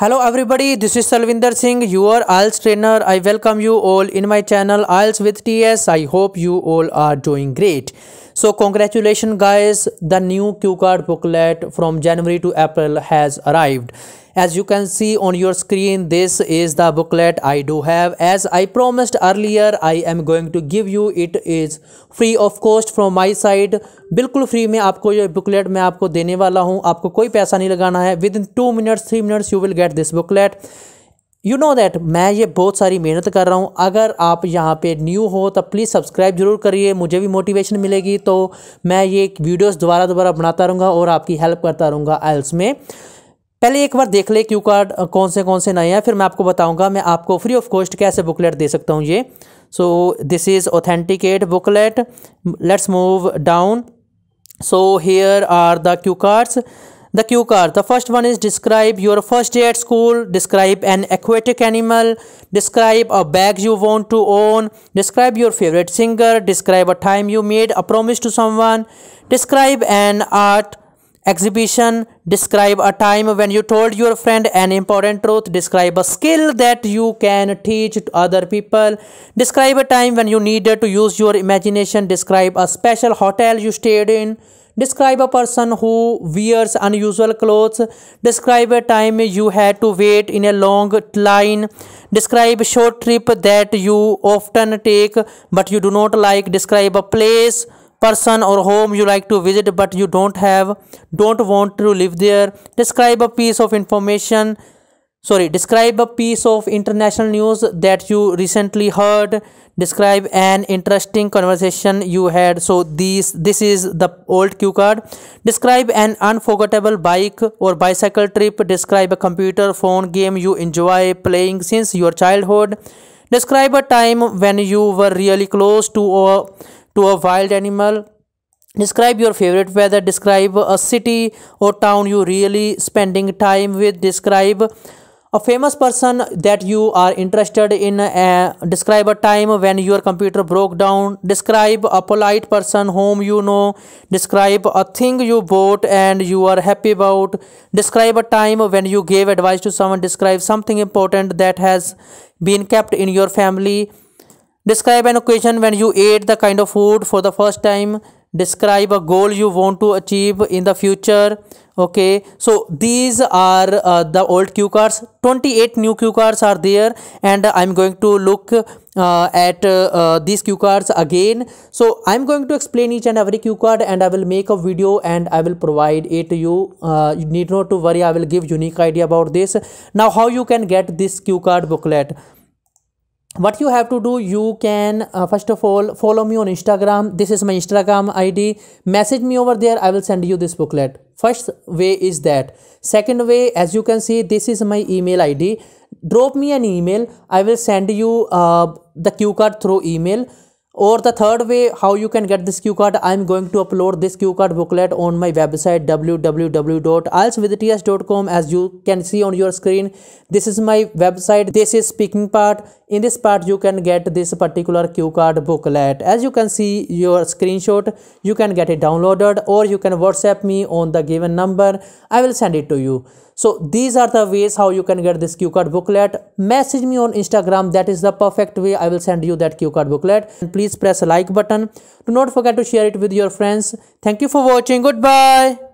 Hello everybody, this is Salvinder Singh, your IELTS trainer. I welcome you all in my channel IELTS with TS. I hope you all are doing great. So congratulation guys the new cue card booklet from January to April has arrived as you can see on your screen this is the booklet I do have as I promised earlier I am going to give you it is free of cost from my side बिल्कुल free में आपको ये booklet मैं आपको देने वाला हूँ आपको कोई पैसा नहीं लगाना है within two minutes three minutes you will get this booklet you know that मैं ये बहुत सारी मेहनत कर रहा हूँ अगर आप यहाँ पे न्यू हो तो प्लीज़ सब्सक्राइब जरूर करिए मुझे भी मोटिवेशन मिलेगी तो मैं ये वीडियोस दोबारा दोबारा बनाता रहूँगा और आपकी हेल्प करता रहूँगा एल्स में पहले एक बार देख ले क्यू कार्ड कौन से कौन से नए हैं फिर मैं आपको बताऊँगा मैं आपको फ्री ऑफ कॉस्ट कैसे बुकलेट दे सकता हूँ ये so this is authenticate booklet let's move down so here are the cue cards The cue card. The first one is describe your first day at school, describe an aquatic animal, describe a bag you want to own, describe your favorite singer, describe a time you made a promise to someone, describe an art exhibition, describe a time when you told your friend an important truth, describe a skill that you can teach to other people, describe a time when you needed to use your imagination, describe a special hotel you stayed in, Describe a person who wears unusual clothes. Describe a time you had to wait in a long line. Describe a short trip that you often take but you do not like. Describe a place person or home you like to visit but you don't have don't want to live there describe a piece of information sorry describe a piece of international news that you recently heard describe an interesting conversation you had so these this is the old cue card describe an unforgettable bike or bicycle trip describe a computer phone game you enjoy playing since your childhood describe a time when you were really close to a to a wild animal describe your favorite weather describe a city or town you really spending time with describe a famous person that you are interested in uh, describe a time when your computer broke down describe a polite person whom you know describe a thing you bought and you are happy about describe a time when you gave advice to someone describe something important that has been kept in your family describe an occasion when you ate the kind of food for the first time describe a goal you want to achieve in the future okay so these are uh, the old cue cards 28 new cue cards are there and i'm going to look uh, at uh, uh these cue cards again so i'm going to explain each and every cue card and i will make a video and i will provide it to you uh, you need not to worry i will give unique idea about this now how you can get this cue card booklet what you have to do you can uh, first of all follow me on instagram this is my instagram id message me over there i will send you this booklet first way is that second way as you can see this is my email id drop me an email i will send you uh, the q card through email or the third way how you can get this cue card i'm going to upload this cue card booklet on my website www.alswithts.com as you can see on your screen this is my website this is speaking part in this part you can get this particular cue card booklet as you can see your screenshot you can get it downloaded or you can whatsapp me on the given number i will send it to you so these are the ways how you can get this cue card booklet. Message me on Instagram. That is the perfect way. I will send you that cue card booklet. And please press like button. Do not forget to share it with your friends. Thank you for watching. Goodbye.